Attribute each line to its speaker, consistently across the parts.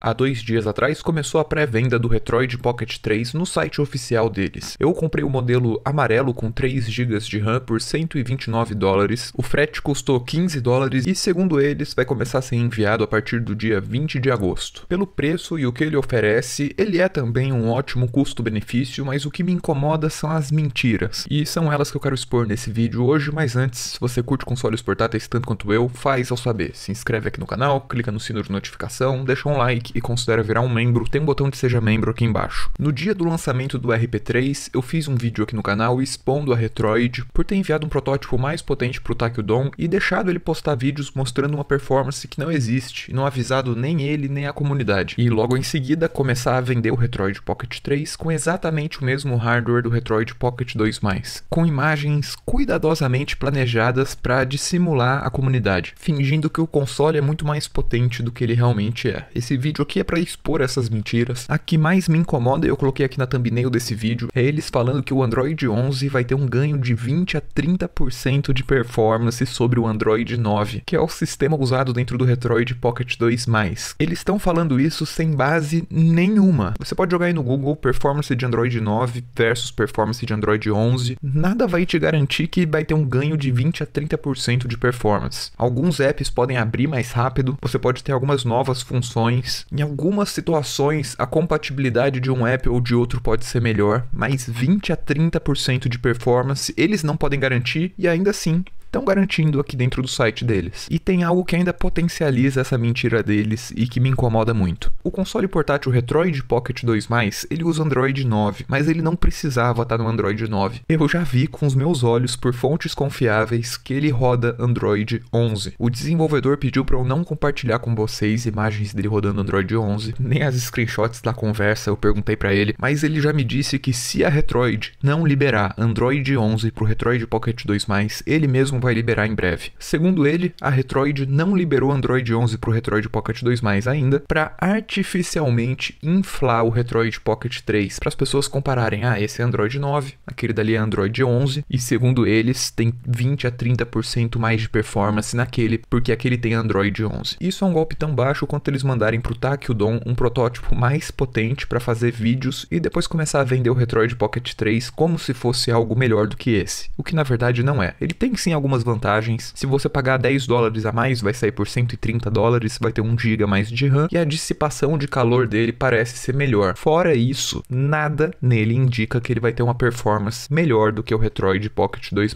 Speaker 1: Há dois dias atrás começou a pré-venda do Retroid Pocket 3 no site oficial deles. Eu comprei o modelo amarelo com 3 GB de RAM por 129 dólares, o frete custou 15 dólares e, segundo eles, vai começar a ser enviado a partir do dia 20 de agosto. Pelo preço e o que ele oferece, ele é também um ótimo custo-benefício, mas o que me incomoda são as mentiras. E são elas que eu quero expor nesse vídeo hoje, mas antes, se você curte consoles portáteis tanto quanto eu, faz ao saber. Se inscreve aqui no canal, clica no sino de notificação, deixa um like like e considera virar um membro, tem um botão de seja membro aqui embaixo. No dia do lançamento do RP3, eu fiz um vídeo aqui no canal expondo a Retroid por ter enviado um protótipo mais potente pro Takedon e deixado ele postar vídeos mostrando uma performance que não existe, não avisado nem ele nem a comunidade. E logo em seguida começar a vender o Retroid Pocket 3 com exatamente o mesmo hardware do Retroid Pocket 2+, com imagens cuidadosamente planejadas para dissimular a comunidade, fingindo que o console é muito mais potente do que ele realmente é. Esse vídeo vídeo aqui é para expor essas mentiras. A que mais me incomoda, eu coloquei aqui na thumbnail desse vídeo, é eles falando que o Android 11 vai ter um ganho de 20 a 30% de performance sobre o Android 9, que é o sistema usado dentro do Retroid Pocket 2+. Eles estão falando isso sem base nenhuma. Você pode jogar aí no Google performance de Android 9 versus performance de Android 11, nada vai te garantir que vai ter um ganho de 20 a 30% de performance. Alguns apps podem abrir mais rápido, você pode ter algumas novas funções, em algumas situações, a compatibilidade de um app ou de outro pode ser melhor, mas 20 a 30% de performance eles não podem garantir e ainda assim estão garantindo aqui dentro do site deles. E tem algo que ainda potencializa essa mentira deles e que me incomoda muito. O console portátil Retroid Pocket 2, ele usa Android 9, mas ele não precisava estar tá no Android 9. Eu já vi com os meus olhos, por fontes confiáveis, que ele roda Android 11. O desenvolvedor pediu para eu não compartilhar com vocês imagens dele rodando Android 11, nem as screenshots da conversa eu perguntei para ele, mas ele já me disse que se a Retroid não liberar Android 11 para o Retroid Pocket 2, ele mesmo vai liberar em breve. Segundo ele, a Retroid não liberou Android 11 para o Retroid Pocket 2 ainda para artificialmente inflar o Retroid Pocket 3 para as pessoas compararem, ah, esse é Android 9, aquele dali é Android 11 e segundo eles tem 20 a 30% mais de performance naquele porque aquele tem Android 11. Isso é um golpe tão baixo quanto eles mandarem para o Takyudon um protótipo mais potente para fazer vídeos e depois começar a vender o Retroid Pocket 3 como se fosse algo melhor do que esse, o que na verdade não é. Ele tem sim algum algumas vantagens. Se você pagar 10 dólares a mais, vai sair por 130 dólares, vai ter 1 GB mais de RAM e a dissipação de calor dele parece ser melhor. Fora isso, nada nele indica que ele vai ter uma performance melhor do que o Retroid Pocket 2.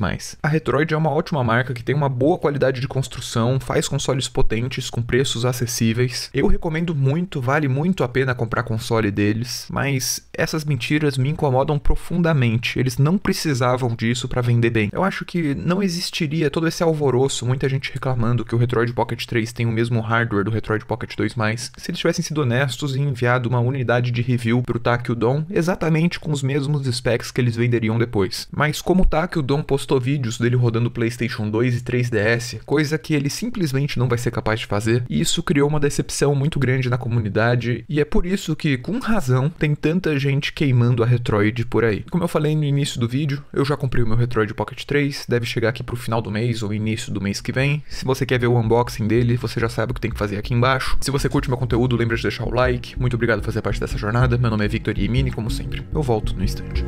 Speaker 1: A Retroid é uma ótima marca que tem uma boa qualidade de construção, faz consoles potentes com preços acessíveis. Eu recomendo muito, vale muito a pena comprar console deles, mas essas mentiras me incomodam profundamente. Eles não precisavam disso para vender bem. Eu acho que não existe existiria todo esse alvoroço, muita gente reclamando que o Retroid Pocket 3 tem o mesmo hardware do Retroid Pocket 2, se eles tivessem sido honestos e enviado uma unidade de review pro Takyudon exatamente com os mesmos specs que eles venderiam depois. Mas como o Takyudon postou vídeos dele rodando PlayStation 2 e 3DS, coisa que ele simplesmente não vai ser capaz de fazer, isso criou uma decepção muito grande na comunidade, e é por isso que, com razão, tem tanta gente queimando a Retroid por aí. Como eu falei no início do vídeo, eu já comprei o meu Retroid Pocket 3, deve chegar aqui pro final final do mês ou início do mês que vem. Se você quer ver o unboxing dele, você já sabe o que tem que fazer aqui embaixo. Se você curte meu conteúdo, lembra de deixar o like. Muito obrigado por fazer parte dessa jornada. Meu nome é Victor Emini, como sempre. Eu volto no instante.